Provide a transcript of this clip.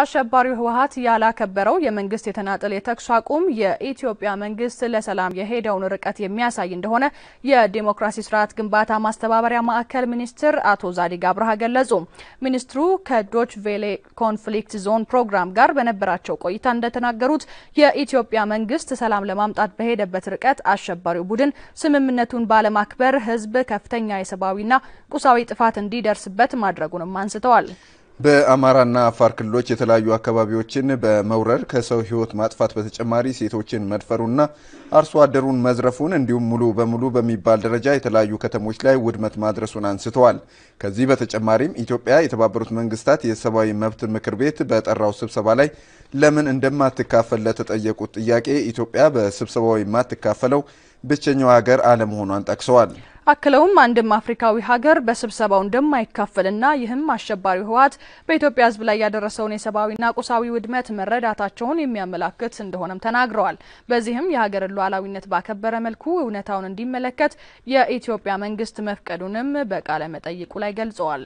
አሸባሪው ህወሀት ያላከበረው የመንግስት የተናጠል የተኩስ አቁም የኢትዮጵያ መንግስት ለሰላም የሄደውን ርቀት የሚያሳይ እንደሆነ የዲሞክራሲ ስርዓት ግንባታ ማስተባበሪያ ማዕከል ሚኒስትር አቶ ዛዲግ አብርሃ ገለጹ። ሚኒስትሩ ከዶች ቬሌ ኮንፍሊክት ዞን ፕሮግራም ጋር በነበራቸው ቆይታ እንደተናገሩት የኢትዮጵያ መንግስት ሰላም ለማምጣት በሄደበት ርቀት አሸባሪው ቡድን ስምምነቱን ባለማክበር ህዝብ ከፍተኛ የሰብአዊና ቁሳዊ ጥፋት እንዲደርስበት ማድረጉንም አንስተዋል። በአማራና አፋር ክልሎች የተለያዩ አካባቢዎችን በመውረር ከሰው ሕይወት ማጥፋት በተጨማሪ ሴቶችን መድፈሩና አርሶ አደሩን መዝረፉን እንዲሁም ሙሉ በሙሉ በሚባል ደረጃ የተለያዩ ከተሞች ላይ ውድመት ማድረሱን አንስተዋል። ከዚህ በተጨማሪም ኢትዮጵያ የተባበሩት መንግስታት የሰብአዊ መብት ምክር ቤት በጠራው ስብሰባ ላይ ለምን እንደማትካፈል ለተጠየቁት ጥያቄ ኢትዮጵያ በስብሰባው የማትካፈለው ብቸኛው ሀገር አለመሆኗን ጠቅሰዋል። አክለውም አንድም አፍሪካዊ ሀገር በስብሰባው እንደማይካፈልና ይህም አሸባሪው ህወሓት በኢትዮጵያ ህዝብ ላይ ያደረሰውን የሰብአዊና ቁሳዊ ውድመት መረዳታቸውን የሚያመላክት እንደሆነም ተናግረዋል። በዚህም የሀገርን ሉዓላዊነት ባከበረ መልኩ እውነታውን እንዲመለከት የኢትዮጵያ መንግስት መፍቀዱንም በቃለ መጠይቁ ላይ ገልጸዋል።